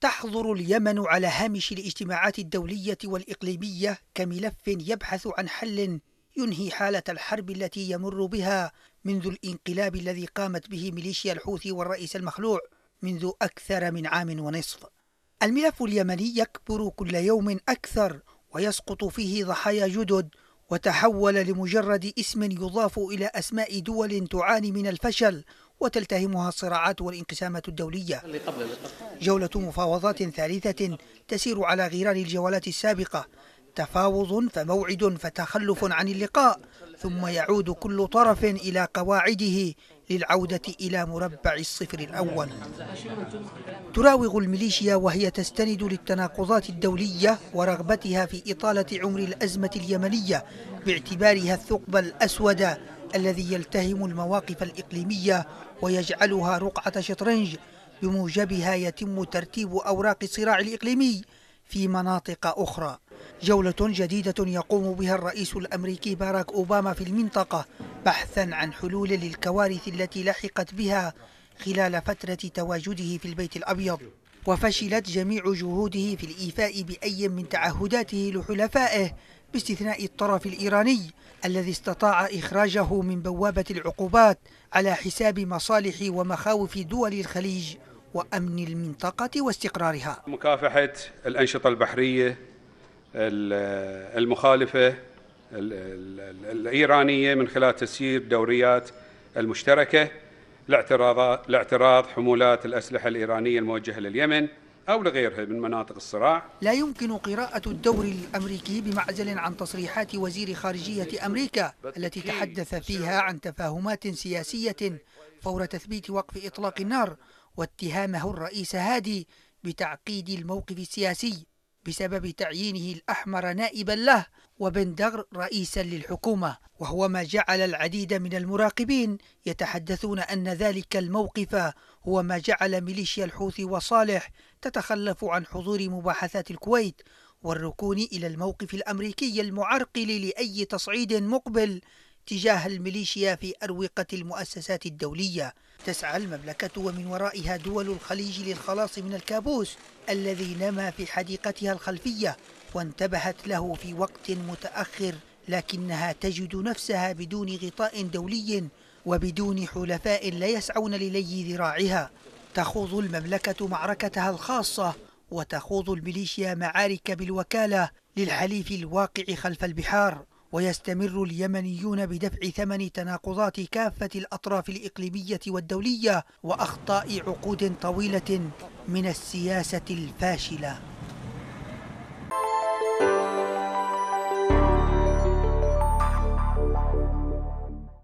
تحظر اليمن على هامش الاجتماعات الدولية والإقليمية كملف يبحث عن حل ينهي حالة الحرب التي يمر بها منذ الانقلاب الذي قامت به ميليشيا الحوثي والرئيس المخلوع منذ أكثر من عام ونصف. الملف اليمني يكبر كل يوم أكثر ويسقط فيه ضحايا جدد وتحول لمجرد اسم يضاف إلى أسماء دول تعاني من الفشل وتلتهمها الصراعات والانقسامات الدولية جولة مفاوضات ثالثة تسير على غرار الجولات السابقة تفاوض فموعد فتخلف عن اللقاء ثم يعود كل طرف إلى قواعده للعودة إلى مربع الصفر الأول تراوغ الميليشيا وهي تستند للتناقضات الدولية ورغبتها في إطالة عمر الأزمة اليمنية باعتبارها الثقب الأسود الذي يلتهم المواقف الإقليمية ويجعلها رقعة شطرنج بموجبها يتم ترتيب أوراق الصراع الإقليمي في مناطق أخرى جولة جديدة يقوم بها الرئيس الأمريكي باراك أوباما في المنطقة بحثا عن حلول للكوارث التي لحقت بها خلال فترة تواجده في البيت الأبيض وفشلت جميع جهوده في الإيفاء بأي من تعهداته لحلفائه باستثناء الطرف الإيراني الذي استطاع إخراجه من بوابة العقوبات على حساب مصالح ومخاوف دول الخليج وأمن المنطقة واستقرارها مكافحة الأنشطة البحرية المخالفة الإيرانية من خلال تسيير دوريات المشتركة لاعتراض حمولات الأسلحة الإيرانية الموجهة لليمن أو لغيرها من مناطق الصراع لا يمكن قراءة الدور الأمريكي بمعزل عن تصريحات وزير خارجية أمريكا التي تحدث فيها عن تفاهمات سياسية فور تثبيت وقف إطلاق النار واتهامه الرئيس هادي بتعقيد الموقف السياسي بسبب تعيينه الأحمر نائبا له وبندغر رئيسا للحكومة وهو ما جعل العديد من المراقبين يتحدثون أن ذلك الموقف هو ما جعل ميليشيا الحوثي وصالح تتخلف عن حضور مباحثات الكويت والركون إلى الموقف الأمريكي المعرقل لأي تصعيد مقبل اتجاه الميليشيا في أروقة المؤسسات الدولية تسعى المملكة ومن ورائها دول الخليج للخلاص من الكابوس الذي نما في حديقتها الخلفية وانتبهت له في وقت متأخر لكنها تجد نفسها بدون غطاء دولي وبدون حلفاء لا يسعون للي ذراعها تخوض المملكة معركتها الخاصة وتخوض الميليشيا معارك بالوكالة للحليف الواقع خلف البحار ويستمر اليمنيون بدفع ثمن تناقضات كافة الأطراف الإقليمية والدولية وأخطاء عقود طويلة من السياسة الفاشلة